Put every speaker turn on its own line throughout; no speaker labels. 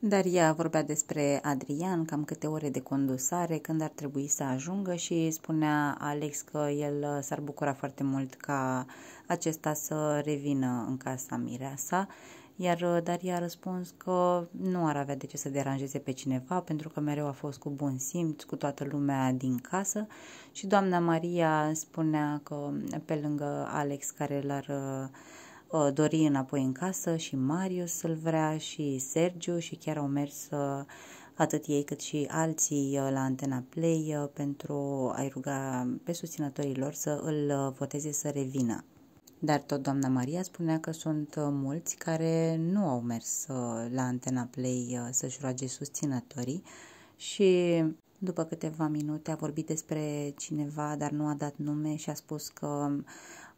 Dar ea vorbea despre Adrian, cam câte ore de condusare, când ar trebui să ajungă și spunea Alex că el uh, s-ar bucura foarte mult ca acesta să revină în casa Mireasa, iar uh, Daria a răspuns că nu ar avea de ce să deranjeze pe cineva pentru că mereu a fost cu bun simț, cu toată lumea din casă și doamna Maria spunea că pe lângă Alex care l-ar uh, Uh, dori înapoi în casă și Marius să-l vrea și Sergiu și chiar au mers uh, atât ei cât și alții uh, la Antena Play pentru a-i ruga pe susținătorii lor să îl voteze să revină. Dar tot doamna Maria spunea că sunt mulți care nu au mers la Antena Play să-și roage susținătorii și după câteva minute a vorbit despre cineva, dar nu a dat nume și a spus că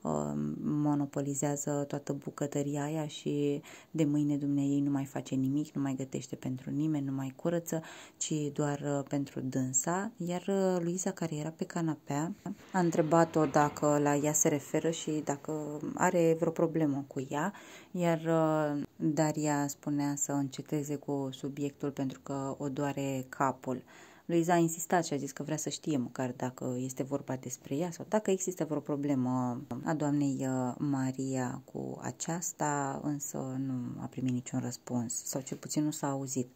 Um, monopolizează toată bucătăria aia și de mâine dumneei nu mai face nimic, nu mai gătește pentru nimeni, nu mai curăță, ci doar uh, pentru dânsa. Iar uh, Luisa care era pe canapea, a întrebat-o dacă la ea se referă și dacă are vreo problemă cu ea, iar uh, Daria spunea să înceteze cu subiectul pentru că o doare capul. Luiza a insistat și a zis că vrea să știe măcar dacă este vorba despre ea sau dacă există vreo problemă a doamnei uh, Maria cu aceasta, însă nu a primit niciun răspuns sau cel puțin nu s-a auzit.